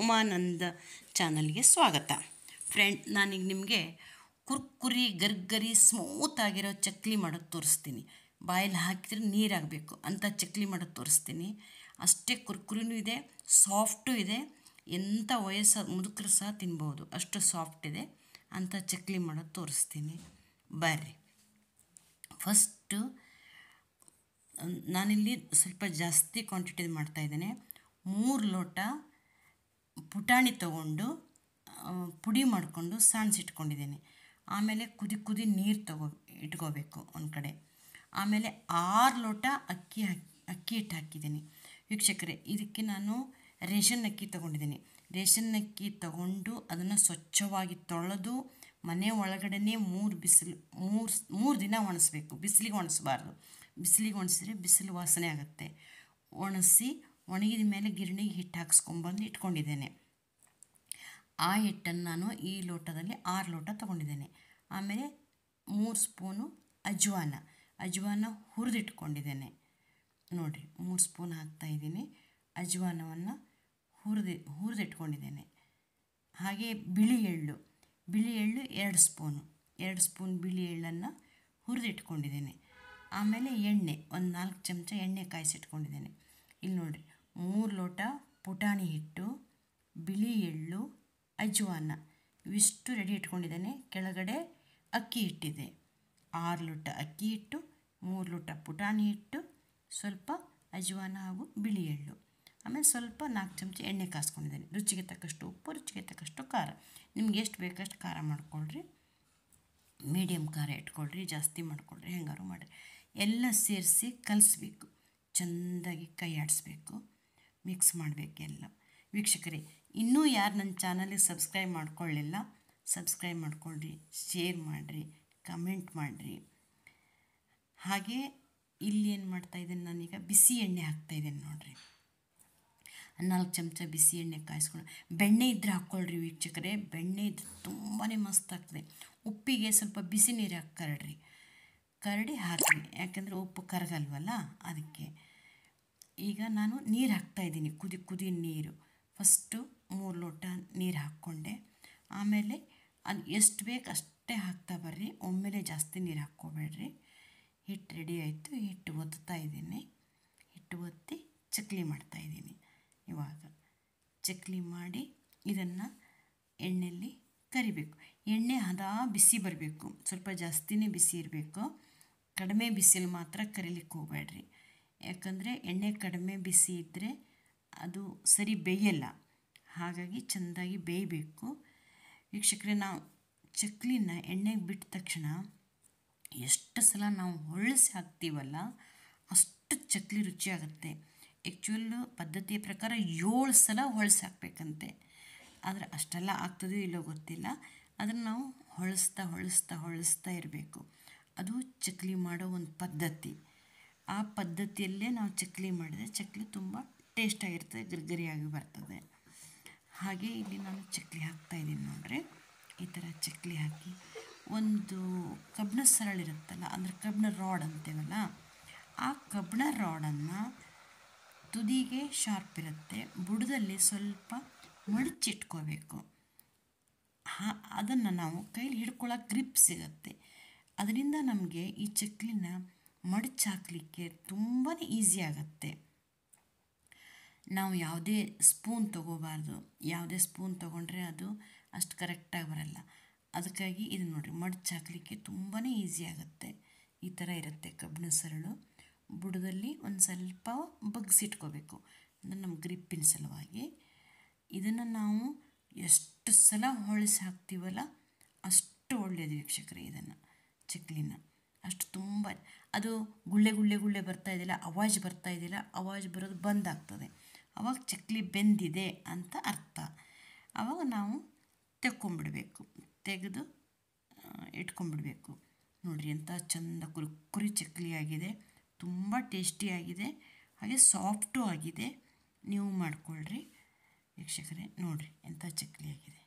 ಉಮಾನಂದ ಚಾನಲ್ಗೆ ಸ್ವಾಗತ ಫ್ರೆಂಡ್ ನಾನೀಗ ನಿಮಗೆ ಕುರ್ಕುರಿ ಗರ್ಗರಿ ಆಗಿರೋ ಚಕ್ಲಿ ಮಾಡೋದು ತೋರಿಸ್ತೀನಿ ಬಾಯಲ್ಲಿ ಹಾಕಿದ್ರೆ ನೀರಾಗಬೇಕು ಅಂತ ಚಕ್ಲಿ ಮಾಡೋದು ತೋರಿಸ್ತೀನಿ ಅಷ್ಟೇ ಕುರ್ಕುರಿನೂ ಇದೆ ಸಾಫ್ಟು ಇದೆ ಎಂಥ ವಯಸ್ಸಾದ ಮುದುಕರು ಸಹ ತಿನ್ಬೋದು ಅಷ್ಟು ಸಾಫ್ಟ್ ಇದೆ ಅಂತ ಚಕ್ಲಿ ಮಾಡೋದು ತೋರಿಸ್ತೀನಿ ಬರ್ರಿ ಫಸ್ಟು ನಾನಿಲ್ಲಿ ಸ್ವಲ್ಪ ಜಾಸ್ತಿ ಕ್ವಾಂಟಿಟಿ ಮಾಡ್ತಾಯಿದ್ದೇನೆ ಮೂರು ಲೋಟ ಪುಟಾಣಿ ತಗೊಂಡು ಪುಡಿ ಮಾಡಿಕೊಂಡು ಸಾಣಿಸಿಟ್ಕೊಂಡಿದ್ದೀನಿ ಆಮೇಲೆ ಕುದಿ ಕುದಿ ನೀರು ತಗೋ ಇಟ್ಕೋಬೇಕು ಒಂದು ಕಡೆ ಆಮೇಲೆ ಆರು ಲೋಟ ಅಕ್ಕಿ ಹಾಕಿ ಅಕ್ಕಿ ಹಿಟ್ಟು ಹಾಕಿದ್ದೀನಿ ವೀಕ್ಷಕರೇ ಇದಕ್ಕೆ ನಾನು ರೇಷನ್ ಅಕ್ಕಿ ತೊಗೊಂಡಿದ್ದೀನಿ ರೇಷನ್ ಅಕ್ಕಿ ತಗೊಂಡು ಅದನ್ನು ಸ್ವಚ್ಛವಾಗಿ ತೊಳೆದು ಮನೆ ಒಳಗಡೆನೇ ಮೂರು ಬಿಸಿಲು ಮೂರು ಮೂರು ದಿನ ಒಣಸ್ಬೇಕು ಬಿಸಿಲಿಗೆ ಒಣಸಬಾರ್ದು ಬಿಸಿಲಿಗೆ ಒಣಸಿದ್ರೆ ಬಿಸಿಲು ವಾಸನೆ ಆಗುತ್ತೆ ಒಣಸಿ ಒಣಗಿದ ಮೇಲೆ ಗಿರಣಿಗೆ ಹಿಟ್ಟು ಹಾಕ್ಸ್ಕೊಂಬಂದು ಇಟ್ಕೊಂಡಿದ್ದೇನೆ ಆ ಹಿಟ್ಟನ್ನು ನಾನು ಈ ಲೋಟದಲ್ಲಿ ಆರು ಲೋಟ ತೊಗೊಂಡಿದ್ದೇನೆ ಆಮೇಲೆ ಮೂರು ಸ್ಪೂನು ಅಜ್ವಾನ ಅಜ್ವಾನ ಹುರಿದಿಟ್ಕೊಂಡಿದ್ದೇನೆ ನೋಡಿರಿ ಮೂರು ಸ್ಪೂನ್ ಹಾಕ್ತಾಯಿದ್ದೀನಿ ಅಜ್ವಾನವನ್ನು ಹುರಿದಿ ಹುರಿದಿಟ್ಕೊಂಡಿದ್ದೇನೆ ಹಾಗೆ ಬಿಳಿ ಎಳ್ಳು ಬಿಳಿ ಎಳ್ಳು ಎರಡು ಸ್ಪೂನು ಎರಡು ಸ್ಪೂನ್ ಬಿಳಿ ಎಳ್ಳನ್ನು ಹುರಿದಿಟ್ಕೊಂಡಿದ್ದೇನೆ ಆಮೇಲೆ ಎಣ್ಣೆ ಒಂದು ನಾಲ್ಕು ಚಮಚ ಎಣ್ಣೆ ಕಾಯಿಸಿಟ್ಕೊಂಡಿದ್ದೇನೆ ಇಲ್ಲಿ ನೋಡಿರಿ ಮೂರು ಲೋಟ ಪುಟಾಣಿ ಹಿಟ್ಟು ಬಿಳಿ ಎಳ್ಳು ಅಜ್ವಾನ ಇವಿಷ್ಟು ರೆಡಿ ಇಟ್ಕೊಂಡಿದ್ದೇನೆ ಕೆಳಗಡೆ ಅಕ್ಕಿ ಹಿಟ್ಟಿದೆ ಆರು ಲೋಟ ಅಕ್ಕಿ ಹಿಟ್ಟು ಮೂರು ಲೋಟ ಪುಟಾಣಿ ಹಿಟ್ಟು ಸ್ವಲ್ಪ ಅಜ್ವಾನ ಹಾಗೂ ಬಿಳಿ ಎಳ್ಳು ಆಮೇಲೆ ಸ್ವಲ್ಪ ನಾಲ್ಕು ಚಮಚ ಎಣ್ಣೆ ಕಾಸ್ಕೊಂಡಿದ್ದೇನೆ ರುಚಿಗೆ ತಕ್ಕಷ್ಟು ಉಪ್ಪು ರುಚಿಗೆ ತಕ್ಕಷ್ಟು ಖಾರ ನಿಮ್ಗೆ ಎಷ್ಟು ಬೇಕಷ್ಟು ಖಾರ ಮಾಡ್ಕೊಳ್ರಿ ಮೀಡಿಯಮ್ ಖಾರ ಇಟ್ಕೊಳ್ರಿ ಜಾಸ್ತಿ ಮಾಡ್ಕೊಳ್ರಿ ಹೆಂಗಾರು ಮಾಡಿರಿ ಎಲ್ಲ ಸೇರಿಸಿ ಕಲಿಸ್ಬೇಕು ಚೆಂದಾಗಿ ಕೈ ಆಡಿಸ್ಬೇಕು ಮಿಕ್ಸ್ ಮಾಡಬೇಕೆಲ್ಲ ವೀಕ್ಷಕರೇ ಇನ್ನೂ ಯಾರು ನನ್ನ ಚಾನಲಿಗೆ ಸಬ್ಸ್ಕ್ರೈಬ್ ಮಾಡ್ಕೊಳ್ಳಿಲ್ಲ ಸಬ್ಸ್ಕ್ರೈಬ್ ಮಾಡ್ಕೊಳ್ರಿ ಶೇರ್ ಮಾಡಿರಿ ಕಮೆಂಟ್ ಮಾಡಿರಿ ಹಾಗೆ ಇಲ್ಲಿ ಏನು ಇದ್ದೀನಿ ನಾನೀಗ ಬಿಸಿ ಎಣ್ಣೆ ಇದ್ದೀನಿ ನೋಡಿರಿ ನಾಲ್ಕು ಚಮಚ ಬಿಸಿ ಎಣ್ಣೆ ಕಾಯಿಸ್ಕೊಂಡು ಬೆಣ್ಣೆ ಇದ್ದರೆ ಹಾಕ್ಕೊಳ್ರಿ ವೀಕ್ಷಕರೇ ಬೆಣ್ಣೆ ಇದ್ದರೆ ತುಂಬಾ ಮಸ್ತ್ ಆಗ್ತದೆ ಉಪ್ಪಿಗೆ ಸ್ವಲ್ಪ ಬಿಸಿ ನೀರು ಹಾಕಿ ಕರಡ್ರಿ ಕರಡಿ ಹಾಕಿ ಯಾಕೆಂದರೆ ಉಪ್ಪು ಕರಗಲ್ವಲ್ಲ ಅದಕ್ಕೆ ಈಗ ನಾನು ನೀರು ಇದ್ದೀನಿ ಕುದಿ ಕುದಿ ನೀರು ಫಸ್ಟು ಮೂರು ಲೋಟ ನೀರು ಹಾಕ್ಕೊಂಡೆ ಆಮೇಲೆ ಅದು ಎಷ್ಟು ಬೇಕು ಅಷ್ಟೇ ಹಾಕ್ತಾ ಬರ್ರಿ ಒಮ್ಮೆಲೆ ಜಾಸ್ತಿ ನೀರು ಹಾಕ್ಕೋಬೇಡ್ರಿ ಹಿಟ್ಟು ರೆಡಿ ಆಯಿತು ಹಿಟ್ಟು ಒತ್ತಾ ಇದ್ದೀನಿ ಹಿಟ್ಟು ಒತ್ತಿ ಚಕ್ಲಿ ಇದ್ದೀನಿ ಇವಾಗ ಚಕ್ಲಿ ಮಾಡಿ ಇದನ್ನು ಎಣ್ಣೆಯಲ್ಲಿ ಕರಿಬೇಕು ಎಣ್ಣೆ ಹದಾ ಬಿಸಿ ಬರಬೇಕು ಸ್ವಲ್ಪ ಜಾಸ್ತಿನೇ ಬಿಸಿ ಇರಬೇಕು ಕಡಿಮೆ ಬಿಸಿಲು ಮಾತ್ರ ಕರಿಲಿಕ್ಕೆ ಹೋಗ್ಬೇಡ್ರಿ ಯಾಕಂದರೆ ಎಣ್ಣೆ ಕಡಿಮೆ ಬಿಸಿ ಇದ್ದರೆ ಅದು ಸರಿ ಬೇಯಲ್ಲ ಹಾಗಾಗಿ ಚೆಂದಾಗಿ ಬೇಯಬೇಕು ವೀಕ್ಷಕರೇ ನಾವು ಚಕ್ಲಿನ ಎಣ್ಣೆಗೆ ಬಿಟ್ಟ ತಕ್ಷಣ ಎಷ್ಟು ಸಲ ನಾವು ಹೊಳಸಿ ಹಾಕ್ತೀವಲ್ಲ ಅಷ್ಟು ಚಕ್ಲಿ ರುಚಿಯಾಗುತ್ತೆ ಆ್ಯಕ್ಚುಲ್ಲು ಪದ್ಧತಿಯ ಪ್ರಕಾರ ಏಳು ಸಲ ಹೊಳಸಿ ಹಾಕ್ಬೇಕಂತೆ ಆದರೆ ಅಷ್ಟೆಲ್ಲ ಆಗ್ತದೋ ಇಲ್ಲೋ ಗೊತ್ತಿಲ್ಲ ಅದನ್ನು ನಾವು ಹೊಳಸ್ತಾ ಹೊಳಸ್ತಾ ಹೊಳಿಸ್ತಾ ಇರಬೇಕು ಅದು ಚಕ್ಲಿ ಮಾಡೋ ಒಂದು ಪದ್ಧತಿ ಆ ಪದ್ಧತಿಯಲ್ಲೇ ನಾವು ಚಕ್ಲಿ ಮಾಡಿದರೆ ಚಕ್ಲಿ ತುಂಬ ಟೇಸ್ಟಾಗಿರ್ತದೆ ಗರಿಗರಿಯಾಗಿ ಬರ್ತದೆ ಹಾಗೆ ಇಲ್ಲಿ ನಾನು ಚಕ್ಲಿ ಹಾಕ್ತಾಯಿದ್ದೀನಿ ನೋಡ್ರಿ ಈ ಥರ ಚಕ್ಲಿ ಹಾಕಿ ಒಂದು ಕಬ್ಬಿಣ ಸರಳಿರುತ್ತಲ್ಲ ಅಂದರೆ ಕಬ್ಬಿಣ ರಾಡ್ ಅಂತೇವಲ್ಲ ಆ ಕಬ್ಬಿಣ ರಾಡನ್ನು ತುದಿಗೆ ಶಾರ್ಪ್ ಇರುತ್ತೆ ಬುಡದಲ್ಲಿ ಸ್ವಲ್ಪ ಮಡಚಿಟ್ಕೋಬೇಕು ಹಾ ಅದನ್ನು ನಾವು ಕೈಲಿ ಹಿಡ್ಕೊಳ್ಳೋಕೆ ಗ್ರಿಪ್ ಸಿಗುತ್ತೆ ಅದರಿಂದ ನಮಗೆ ಈ ಚಕ್ಲಿನ ಮಡಚಾಕಲಿಕ್ಕೆ ತುಂಬಾ ಈಸಿ ಆಗುತ್ತೆ ನಾವು ಯಾವುದೇ ಸ್ಪೂನ್ ತೊಗೋಬಾರ್ದು ಯಾವುದೇ ಸ್ಪೂನ್ ತೊಗೊಂಡ್ರೆ ಅದು ಅಷ್ಟು ಕರೆಕ್ಟಾಗಿ ಬರಲ್ಲ ಅದಕ್ಕಾಗಿ ಇದು ನೋಡಿರಿ ಮಡಚಾಕಲಿಕ್ಕೆ ತುಂಬಾ ಈಸಿ ಆಗುತ್ತೆ ಈ ಥರ ಇರುತ್ತೆ ಕಬ್ಬಿಣ ಸರಳು ಬುಡದಲ್ಲಿ ಒಂದು ಸ್ವಲ್ಪ ಬಗ್ಸಿಟ್ಕೋಬೇಕು ಅಂದರೆ ನಮ್ಮ ಗ್ರಿಪ್ಪಿನ ಸಲುವಾಗಿ ಇದನ್ನು ನಾವು ಎಷ್ಟು ಸಲ ಹೊಳಸಾಕ್ತೀವಲ್ಲ ಹಾಕ್ತೀವಲ್ಲ ಅಷ್ಟು ಒಳ್ಳೆಯದು ವೀಕ್ಷಕರೇ ಇದನ್ನು ಚಕ್ಲಿನ ಅಷ್ಟು ತುಂಬ ಅದು ಗುಳ್ಳೆ ಗುಳ್ಳೆ ಗುಳ್ಳೆ ಬರ್ತಾ ಇದೆಯಲ್ಲ ಅವಾಜ್ ಬರ್ತಾ ಇದೆಯಲ್ಲ ಅವಾಜ್ ಬರೋದು ಬಂದ್ ಆಗ್ತದೆ ಅವಾಗ ಚಕ್ಲಿ ಬೆಂದಿದೆ ಅಂತ ಅರ್ಥ ಆವಾಗ ನಾವು ತೆಕ್ಕೊಂಬಿಡಬೇಕು ತೆಗೆದು ಇಟ್ಕೊಂಬಿಡಬೇಕು ನೋಡಿರಿ ಎಂಥ ಚಂದ ಕುರುಕುರಿ ಚಕ್ಲಿ ಆಗಿದೆ ತುಂಬ ಟೇಸ್ಟಿಯಾಗಿದೆ ಹಾಗೆ ಸಾಫ್ಟು ಆಗಿದೆ ನೀವು ಮಾಡಿಕೊಳ್ಳ್ರಿ ವೀಕ್ಷಕರೇ ನೋಡಿರಿ ಎಂಥ ಚಕ್ಲಿ ಆಗಿದೆ